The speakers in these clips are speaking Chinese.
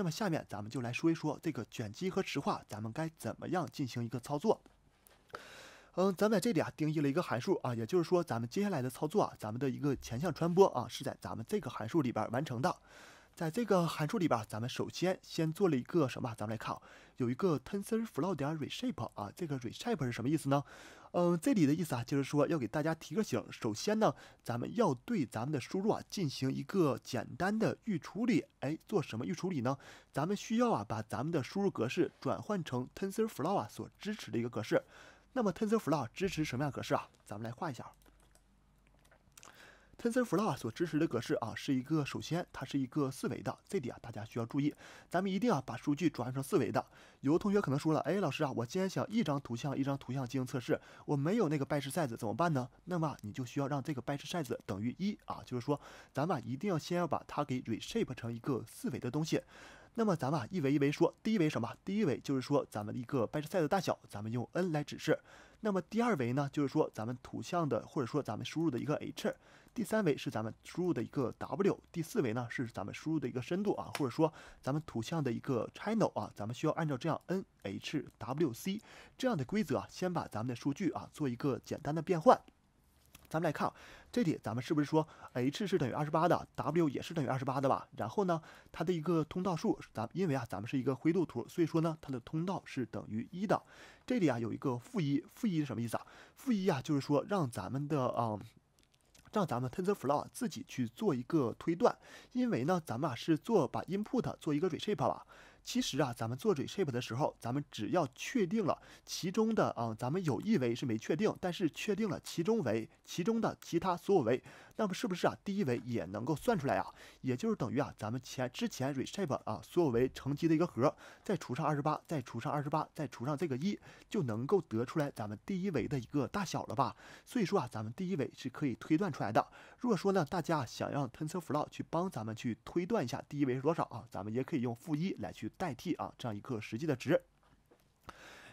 那么下面咱们就来说一说这个卷积和池化，咱们该怎么样进行一个操作？嗯，咱们在这里啊定义了一个函数啊，也就是说，咱们接下来的操作啊，咱们的一个前向传播啊是在咱们这个函数里边完成的。在这个函数里边，咱们首先先做了一个什么？咱们来看有一个 Tensor Flow 点 reshape 啊，这个 reshape 是什么意思呢？嗯，这里的意思啊，就是说要给大家提个醒，首先呢，咱们要对咱们的输入啊进行一个简单的预处理。哎，做什么预处理呢？咱们需要啊把咱们的输入格式转换成 Tensor Flow 啊所支持的一个格式。那么 Tensor Flow 支持什么样格式啊？咱们来画一下。TensorFlow 所支持的格式啊，是一个首先它是一个四维的，这点啊大家需要注意。咱们一定要把数据转换成四维的。有的同学可能说了，哎，老师啊，我既然想一张图像一张图像进行测试，我没有那个 batch size 怎么办呢？那么你就需要让这个 batch size 等于一啊，就是说咱们啊一定要先要把它给 reshape 成一个四维的东西。那么咱们啊一维一维说，第一维什么？第一维就是说咱们的一个 batch size 大小，咱们用 n 来指示。那么第二维呢，就是说咱们图像的或者说咱们输入的一个 h。第三维是咱们输入的一个 W，第四维呢是咱们输入的一个深度啊，或者说咱们图像的一个 channel 啊，咱们需要按照这样 N H W C 这样的规则啊，先把咱们的数据啊做一个简单的变换。咱们来看，这里咱们是不是说 H 是等于二十八的，W 也是等于二十八的吧？然后呢，它的一个通道数，咱因为啊，咱们是一个灰度图，所以说呢，它的通道是等于一的。这里啊有一个负一，负一是什么意思啊？负一啊就是说让咱们的啊。让咱们 TensorFlow 自己去做一个推断，因为呢，咱们啊是做把 input 做一个 reshape 吧，其实啊，咱们做 reshape 的时候，咱们只要确定了其中的啊，咱们有一维是没确定，但是确定了其中维，其中的其他所有维，那么是不是啊，第一维也能够算出来啊？也就是等于啊，咱们前之前 reshape 啊所有维乘积的一个和，再除上二十八，再除上二十八，再除上这个一，就能够得出来咱们第一维的一个大小了吧？所以说啊，咱们第一维是可以推断出来的。如果说呢，大家想让 tensor flow 去帮咱们去推断一下第一维是多少啊，咱们也可以用负一来去。代替啊这样一个实际的值，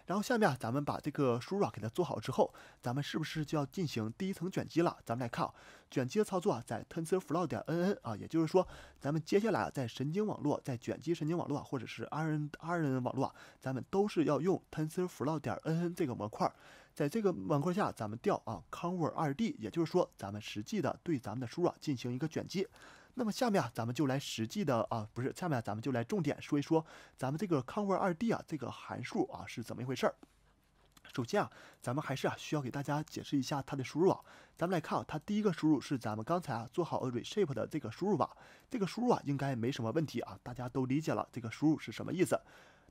然后下面啊，咱们把这个输入啊给它做好之后，咱们是不是就要进行第一层卷积了？咱们来看啊，卷积的操作啊在 TensorFlow 点 NN 啊，也就是说，咱们接下来啊，在神经网络，在卷积神经网络或者是 R N R N 网络啊，咱们都是要用 TensorFlow 点 NN 这个模块。在这个模块下，咱们调啊，cover 2D，也就是说，咱们实际的对咱们的输入啊进行一个卷积。那么下面啊，咱们就来实际的啊，不是，下面咱们就来重点说一说咱们这个 cover 2D 啊这个函数啊是怎么一回事儿。首先啊，咱们还是啊需要给大家解释一下它的输入啊。咱们来看啊，它第一个输入是咱们刚才啊做好 a reshape 的这个输入吧，这个输入啊应该没什么问题啊，大家都理解了这个输入是什么意思。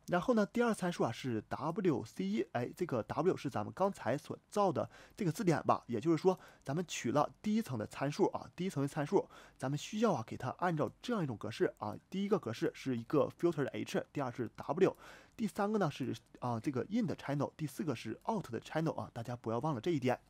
然后呢，第二参数啊是 W C E，哎，这个 W 是咱们刚才所造的这个字典吧？也就是说，咱们取了第一层的参数啊，第一层的参数，咱们需要啊给它按照这样一种格式啊，第一个格式是一个 filter 的 h，第二是 W，第三个呢是啊这个 in 的 channel，第四个是 out 的 channel 啊，大家不要忘了这一点。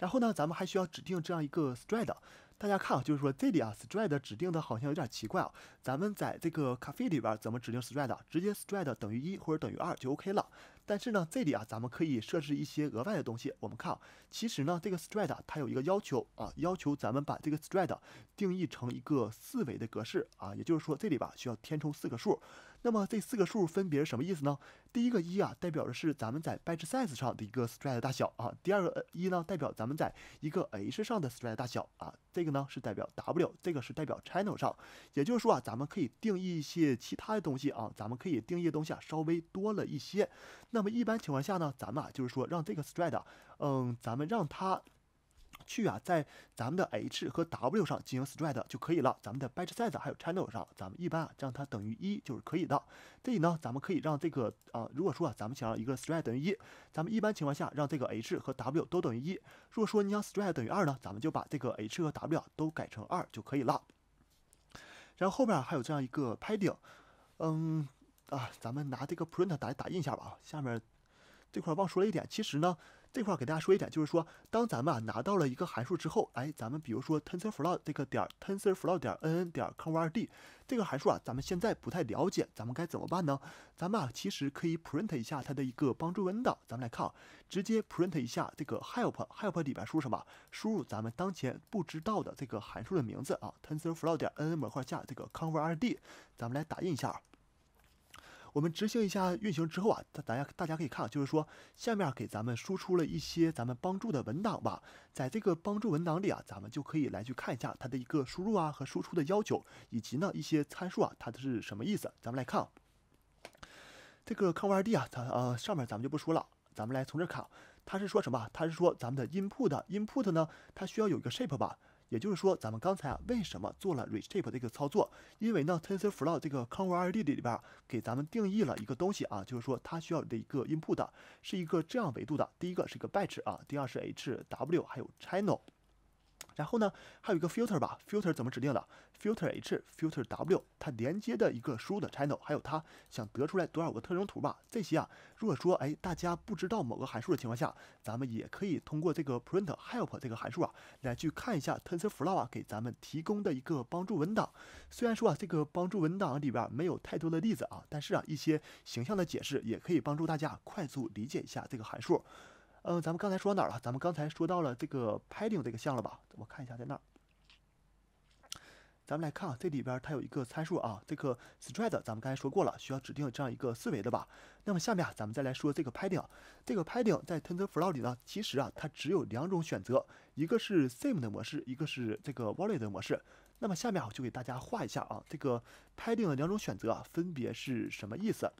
然后呢，咱们还需要指定这样一个 stride。大家看啊，就是说这里啊，stride 指定的好像有点奇怪啊。咱们在这个 c a f e 里边怎么指定 stride？直接 stride 等于一或者等于二就 OK 了。但是呢，这里啊，咱们可以设置一些额外的东西。我们看，其实呢，这个 stride 它有一个要求啊，要求咱们把这个 stride 定义成一个四维的格式啊，也就是说这里吧需要填充四个数。那么这四个数分别是什么意思呢？第一个一啊，代表的是咱们在 batch size 上的一个 stride 大小啊。第二个一呢，代表咱们在一个 h 上的 stride 大小啊。这个呢是代表 w，这个是代表 channel 上。也就是说啊，咱们可以定义一些其他的东西啊，咱们可以定义的东西啊稍微多了一些。那么一般情况下呢，咱们啊就是说让这个 stride，嗯，咱们让它。去啊，在咱们的 h 和 w 上进行 stride 就可以了。咱们的 batch size 还有 channel 上，咱们一般啊让它等于一就是可以的。这里呢，咱们可以让这个啊，如果说啊咱们想要一个 stride 等于一，咱们一般情况下让这个 h 和 w 都等于一。如果说你想 stride 等于二呢，咱们就把这个 h 和 w 都改成二就可以了。然后后边还有这样一个 padding，嗯啊，咱们拿这个 print 打打印一下吧啊。下面这块忘说了一点，其实呢。这块儿给大家说一点，就是说，当咱们啊拿到了一个函数之后，哎，咱们比如说 TensorFlow 这个点儿 TensorFlow 点 nn 点 c o n v e r d 这个函数啊，咱们现在不太了解，咱们该怎么办呢？咱们啊其实可以 print 一下它的一个帮助文档，咱们来看啊，直接 print 一下这个 help help 里边说什么？输入咱们当前不知道的这个函数的名字啊，TensorFlow 点 nn 模块下这个 c o n v e r d 咱们来打印一下。我们执行一下，运行之后啊，大大家大家可以看，就是说下面给咱们输出了一些咱们帮助的文档吧。在这个帮助文档里啊，咱们就可以来去看一下它的一个输入啊和输出的要求，以及呢一些参数啊，它的是什么意思？咱们来看，这个 c o n d 啊，它呃上面咱们就不说了，咱们来从这看，它是说什么？它是说咱们的 input 的 input 呢，它需要有一个 shape 吧？也就是说，咱们刚才啊，为什么做了 reshape 这个操作？因为呢，TensorFlow 这个 c o a s s ID 里边给咱们定义了一个东西啊，就是说它需要的一个 input 是一个这样维度的：第一个是一个 batch 啊，第二是 H W，还有 channel。然后呢，还有一个 filter 吧，filter 怎么指定的？filter h，filter w，它连接的一个输入的 channel，还有它想得出来多少个特征图吧。这些啊，如果说哎大家不知道某个函数的情况下，咱们也可以通过这个 print help 这个函数啊，来去看一下 TensorFlow 给咱们提供的一个帮助文档。虽然说啊，这个帮助文档里边没有太多的例子啊，但是啊，一些形象的解释也可以帮助大家快速理解一下这个函数。嗯，咱们刚才说到哪儿了？咱们刚才说到了这个 padding 这个项了吧？我看一下在那儿。咱们来看啊，这里边它有一个参数啊，这个 stride，咱们刚才说过了，需要指定这样一个四维的吧。那么下面啊，咱们再来说这个 padding，这个 padding 在 tensor flow 里呢，其实啊，它只有两种选择，一个是 same 的模式，一个是这个 v a l e d 的模式。那么下面啊，就给大家画一下啊，这个 padding 的两种选择啊，分别是什么意思？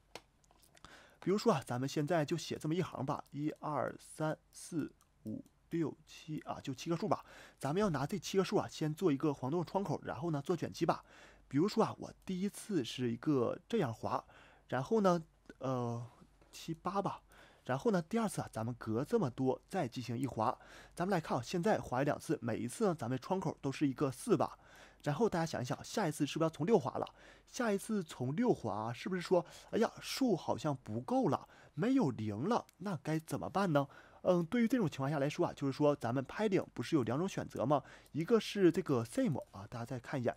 比如说啊，咱们现在就写这么一行吧，一二三四五六七啊，就七个数吧。咱们要拿这七个数啊，先做一个黄豆窗口，然后呢做卷积吧。比如说啊，我第一次是一个这样滑，然后呢，呃七八吧，然后呢第二次啊，咱们隔这么多再进行一滑。咱们来看啊，现在滑两次，每一次呢，咱们窗口都是一个四吧。然后大家想一想，下一次是不是要从六滑了？下一次从六滑啊，是不是说，哎呀，数好像不够了，没有零了，那该怎么办呢？嗯，对于这种情况下来说啊，就是说咱们 padding 不是有两种选择吗？一个是这个 same 啊，大家再看一眼，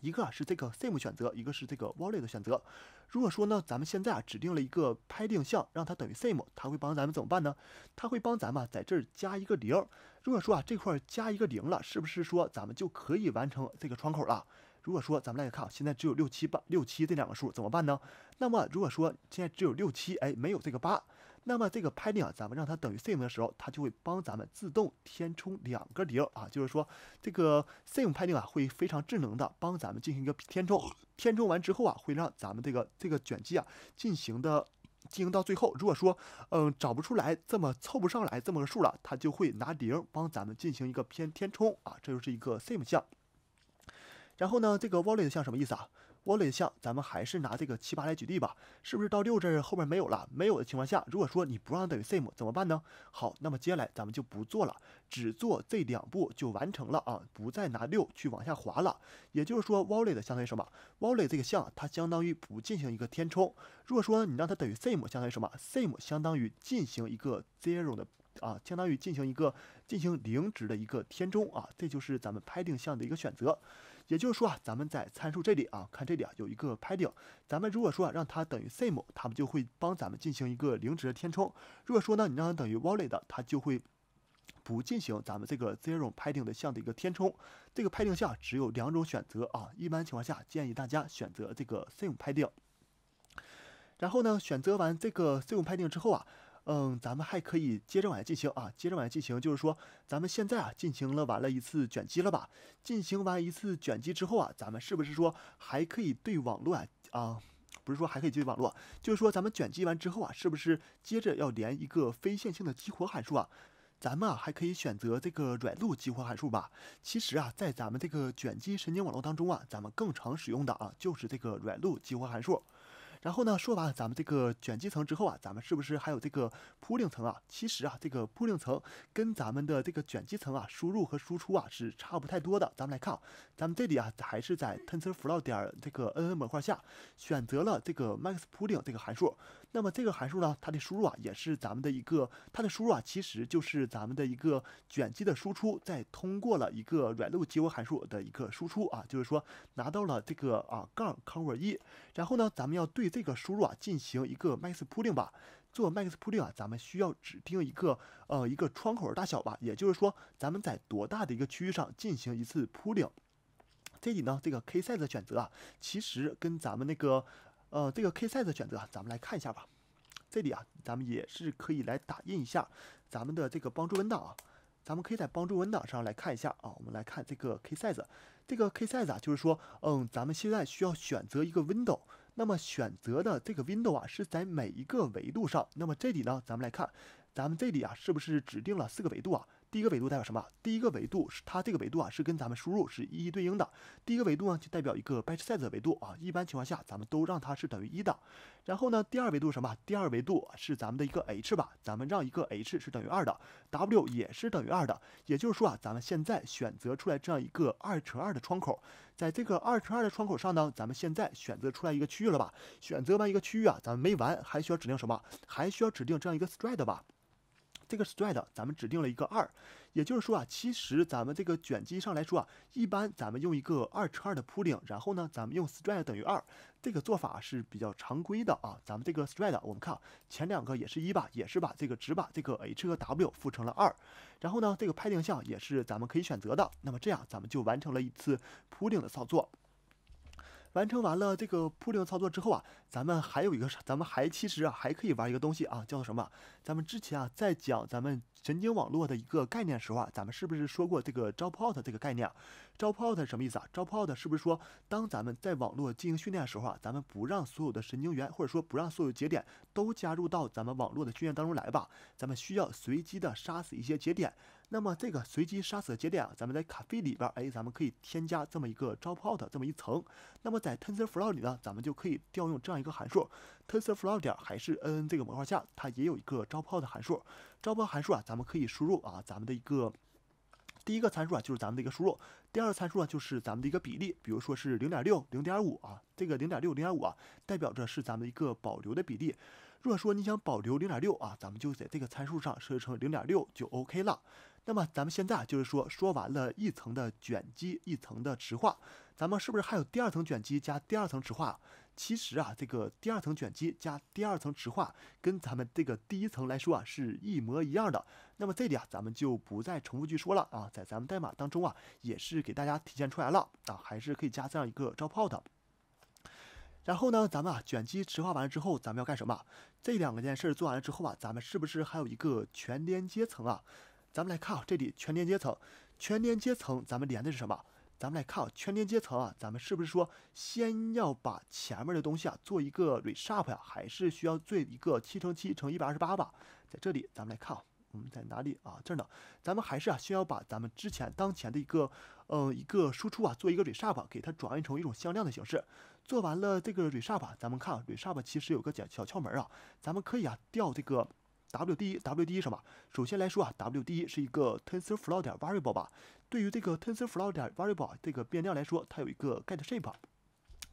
一个啊是这个 same 选择，一个是这个 value 的选择。如果说呢，咱们现在啊指定了一个 padding 让它等于 same，它会帮咱们怎么办呢？它会帮咱们在这儿加一个零。如果说啊这块加一个零了，是不是说咱们就可以完成这个窗口了？如果说咱们来看啊，现在只有六七八六七这两个数怎么办呢？那么如果说现在只有六七，哎，没有这个八，那么这个 padding 啊，咱们让它等于 s a m e 的时候，它就会帮咱们自动填充两个零啊。就是说这个 sin a g 定啊，会非常智能的帮咱们进行一个填充。填充完之后啊，会让咱们这个这个卷积啊进行的。进行到最后，如果说，嗯，找不出来，这么凑不上来这么个数了，他就会拿零帮咱们进行一个偏填充啊，这就是一个 same 项。然后呢，这个 v o l u m e 项什么意思啊？w a l l e t 项，咱们还是拿这个七八来举例吧，是不是到六这儿后面没有了？没有的情况下，如果说你不让等于 same 怎么办呢？好，那么接下来咱们就不做了，只做这两步就完成了啊！不再拿六去往下滑了。也就是说 w a l l e t 相当于什么 w a l l e t 这个项它相当于不进行一个填充。如果说你让它等于 same，相当于什么？same 相当于进行一个 zero 的啊，相当于进行一个进行零值的一个填充啊！这就是咱们 padding 项的一个选择。也就是说啊，咱们在参数这里啊，看这里啊，有一个 padding，咱们如果说啊、让它等于 same，它们就会帮咱们进行一个零值的填充。如果说呢，你让它等于 valid 的，它就会不进行咱们这个 zero padding 的项的一个填充。这个 padding 项只有两种选择啊，一般情况下建议大家选择这个 same padding。然后呢，选择完这个 same padding 之后啊。嗯，咱们还可以接着往下进行啊，接着往下进行，就是说，咱们现在啊进行了完了一次卷积了吧？进行完一次卷积之后啊，咱们是不是说还可以对网络啊？啊，不是说还可以续网络，就是说咱们卷积完之后啊，是不是接着要连一个非线性的激活函数啊？咱们啊还可以选择这个软路激活函数吧？其实啊，在咱们这个卷积神经网络当中啊，咱们更常使用的啊就是这个软路激活函数。然后呢，说完咱们这个卷积层之后啊，咱们是不是还有这个铺 o 层啊？其实啊，这个铺 o 层跟咱们的这个卷积层啊，输入和输出啊是差不太多的。咱们来看，咱们这里啊还是在 TensorFlow 点这个 NN 模块下，选择了这个 max pooling 这个函数。那么这个函数呢，它的输入啊，也是咱们的一个，它的输入啊，其实就是咱们的一个卷积的输出，再通过了一个软路激活函数的一个输出啊，就是说拿到了这个啊杠 cover 一，然后呢，咱们要对这个输入啊进行一个 max pooling 吧，做 max pooling 啊，咱们需要指定一个呃一个窗口大小吧，也就是说，咱们在多大的一个区域上进行一次 pooling，这里呢，这个 k size 的选择啊，其实跟咱们那个。呃，这个 K size 的选择，咱们来看一下吧。这里啊，咱们也是可以来打印一下咱们的这个帮助文档啊。咱们可以在帮助文档上来看一下啊。我们来看这个 K size，这个 K size 啊，就是说，嗯，咱们现在需要选择一个 window，那么选择的这个 window 啊，是在每一个维度上。那么这里呢，咱们来看，咱们这里啊，是不是指定了四个维度啊？第一个维度代表什么？第一个维度是它这个维度啊，是跟咱们输入是一一对应的。第一个维度呢，就代表一个 batch size 的维度啊。一般情况下，咱们都让它是等于一的。然后呢，第二维度什么？第二维度是咱们的一个 h 吧，咱们让一个 h 是等于二的，w 也是等于二的。也就是说啊，咱们现在选择出来这样一个二乘二的窗口，在这个二乘二的窗口上呢，咱们现在选择出来一个区域了吧？选择完一个区域啊，咱们没完，还需要指定什么？还需要指定这样一个 stride 吧。这个 stride 咱们指定了一个二，也就是说啊，其实咱们这个卷积上来说啊，一般咱们用一个二乘二的 pooling，然后呢，咱们用 stride 等于二，这个做法是比较常规的啊。咱们这个 stride，我们看前两个也是一吧，也是把这个值把这个 h 和 w 赋成了二，然后呢，这个拍定项也是咱们可以选择的。那么这样咱们就完成了一次 pooling 的操作。完成完了这个铺垫操作之后啊，咱们还有一个，咱们还其实啊还可以玩一个东西啊，叫做什么？咱们之前啊在讲咱们神经网络的一个概念时候啊，咱们是不是说过这个 dropout 这个概念？dropout 什么意思啊？dropout 是不是说当咱们在网络进行训练的时候啊，咱们不让所有的神经元或者说不让所有节点都加入到咱们网络的训练当中来吧？咱们需要随机的杀死一些节点。那么这个随机杀死的节点啊，咱们在咖啡里边，哎，咱们可以添加这么一个招炮的这么一层。那么在 TensorFlow 里呢，咱们就可以调用这样一个函数。TensorFlow 点还是 NN 这个模块下，它也有一个招炮的函数。招炮函数啊，咱们可以输入啊，咱们的一个第一个参数啊，就是咱们的一个输入。第二个参数呢，就是咱们的一个比例，比如说是零点六、零点五啊。这个零点六、零点五啊，代表着是咱们一个保留的比例。如果说你想保留零点六啊，咱们就在这个参数上设置成零点六就 OK 了。那么咱们现在啊，就是说说完了一层的卷积，一层的池化，咱们是不是还有第二层卷积加第二层池化？其实啊，这个第二层卷积加第二层池化跟咱们这个第一层来说啊是一模一样的。那么这里啊，咱们就不再重复去说了啊，在咱们代码当中啊，也是给大家体现出来了啊，还是可以加这样一个招泡的。然后呢，咱们啊卷积池化完了之后，咱们要干什么？这两个件事儿做完了之后啊，咱们是不是还有一个全连接层啊？咱们来看啊，这里全连接层，全连接层，咱们连的是什么？咱们来看啊，全连接层啊，咱们是不是说先要把前面的东西啊做一个 reshape 呀？还是需要做一个七乘七乘一百二十八吧？在这里，咱们来看啊，我们在哪里啊？这儿呢？咱们还是啊，需要把咱们之前当前的一个，嗯，一个输出啊，做一个 reshape，给它转换成一种向量的形式。做完了这个 reshape，咱们看啊，reshape 其实有个小小窍门啊，咱们可以啊调这个。W D W D 什么？首先来说啊，W D 是一个 TensorFlow 点 Variable 吧。对于这个 TensorFlow 点 Variable 这个变量来说，它有一个 get shape。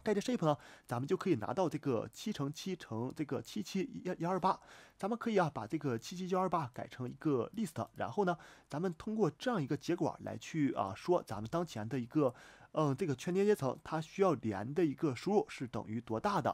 get shape 呢，咱们就可以拿到这个七乘七乘这个七七幺幺二八。咱们可以啊，把这个七七幺二八改成一个 list，然后呢，咱们通过这样一个结果来去啊，说咱们当前的一个嗯，这个全连接层它需要连的一个输入是等于多大的。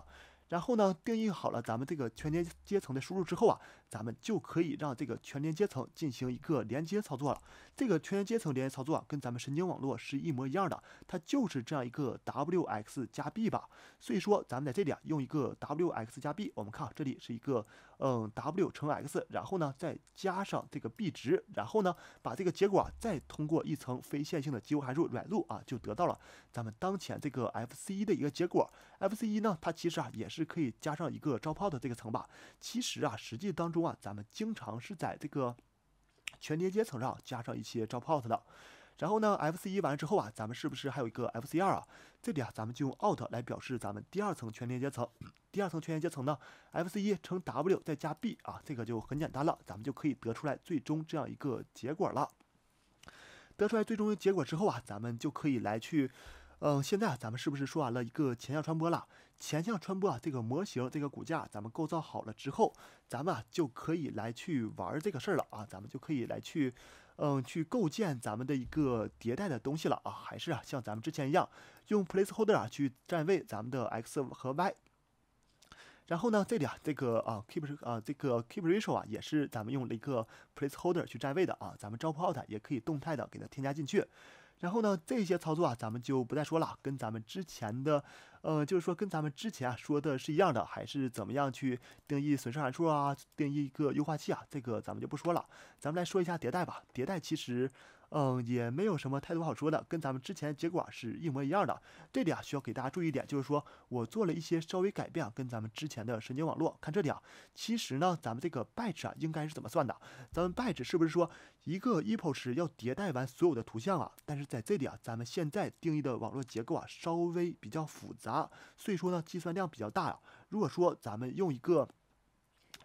然后呢，定义好了咱们这个全连接层的输入之后啊，咱们就可以让这个全连接层进行一个连接操作了。这个全连接层连接操作啊，跟咱们神经网络是一模一样的，它就是这样一个 Wx 加 b 吧。所以说，咱们在这里啊，用一个 Wx 加 b，我们看这里是一个。嗯，W 乘 X，然后呢再加上这个 b 值，然后呢把这个结果啊再通过一层非线性的激活函数软路啊，就得到了咱们当前这个 FC 一的一个结果。FC 一呢，它其实啊也是可以加上一个招炮 o o u t 的这个层吧。其实啊，实际当中啊，咱们经常是在这个全连接层上加上一些招炮 o o u t 的。然后呢，FC 一完了之后啊，咱们是不是还有一个 FC 二啊？这里啊，咱们就用 out 来表示咱们第二层全连接层。第二层全连接层呢，FC 一乘 W 再加 b 啊，这个就很简单了，咱们就可以得出来最终这样一个结果了。得出来最终的结果之后啊，咱们就可以来去，嗯，现在啊，咱们是不是说完了一个前向传播了？前向传播啊，这个模型这个骨架咱们构造好了之后，咱们啊就可以来去玩这个事儿了啊，咱们就可以来去。嗯，去构建咱们的一个迭代的东西了啊，还是啊，像咱们之前一样，用 placeholder 啊去占位咱们的 x 和 y。然后呢，这里啊，这个啊 keep 啊这个 keep ratio 啊，也是咱们用了一个 placeholder 去占位的啊，咱们 drop out 也可以动态的给它添加进去。然后呢，这些操作啊，咱们就不再说了。跟咱们之前的，呃，就是说跟咱们之前啊说的是一样的，还是怎么样去定义损失函数啊，定义一个优化器啊，这个咱们就不说了。咱们来说一下迭代吧。迭代其实。嗯，也没有什么太多好说的，跟咱们之前结果是一模一样的。这里啊，需要给大家注意一点，就是说我做了一些稍微改变啊，跟咱们之前的神经网络。看这里啊，其实呢，咱们这个 batch 啊，应该是怎么算的？咱们 batch 是不是说一个 epoch 要迭代完所有的图像啊？但是在这里啊，咱们现在定义的网络结构啊，稍微比较复杂，所以说呢，计算量比较大。啊。如果说咱们用一个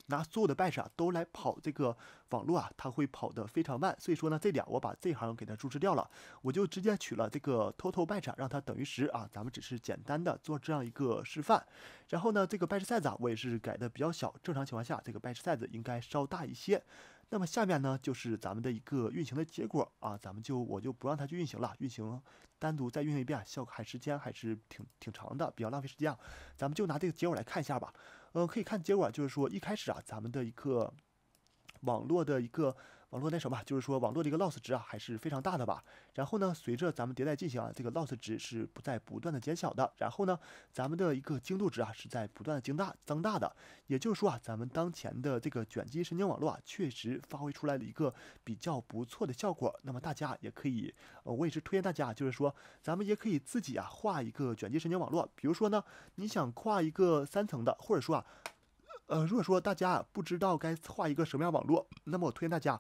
拿所有的 batch 啊，都来跑这个网络啊，它会跑得非常慢。所以说呢，这点我把这一行给它注释掉了，我就直接取了这个 total batch，让它等于十啊。咱们只是简单的做这样一个示范。然后呢，这个 batch size 啊，我也是改的比较小。正常情况下，这个 batch size 应该稍大一些。那么下面呢，就是咱们的一个运行的结果啊。咱们就我就不让它去运行了，运行单独再运行一遍，效果还时间还是挺挺长的，比较浪费时间。咱们就拿这个结果来看一下吧。嗯，可以看结果，就是说一开始啊，咱们的一个网络的一个。网络那什么，就是说网络这个 loss 值啊，还是非常大的吧。然后呢，随着咱们迭代进行啊，这个 loss 值是不在不断的减小的。然后呢，咱们的一个精度值啊，是在不断的增大增大的。也就是说啊，咱们当前的这个卷积神经网络啊，确实发挥出来了一个比较不错的效果。那么大家也可以，呃，我也是推荐大家，就是说咱们也可以自己啊画一个卷积神经网络。比如说呢，你想画一个三层的，或者说啊。呃，如果说大家不知道该画一个什么样网络，那么我推荐大家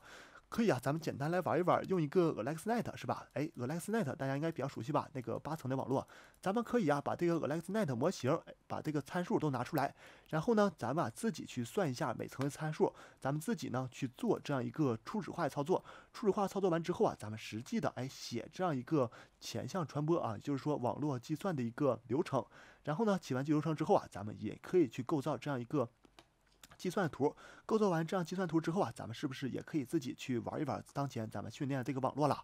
可以啊，咱们简单来玩一玩，用一个 AlexNet 是吧？哎，AlexNet 大家应该比较熟悉吧？那个八层的网络，咱们可以啊，把这个 AlexNet 模型，把这个参数都拿出来，然后呢，咱们啊自己去算一下每层的参数，咱们自己呢去做这样一个初始化的操作。初始化操作完之后啊，咱们实际的哎写这样一个前向传播啊，就是说网络计算的一个流程。然后呢，写完这流程之后啊，咱们也可以去构造这样一个。计算图，构造完这样计算图之后啊，咱们是不是也可以自己去玩一玩当前咱们训练这个网络了？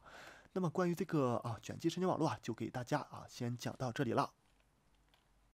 那么关于这个啊卷积神经网络啊，就给大家啊先讲到这里了。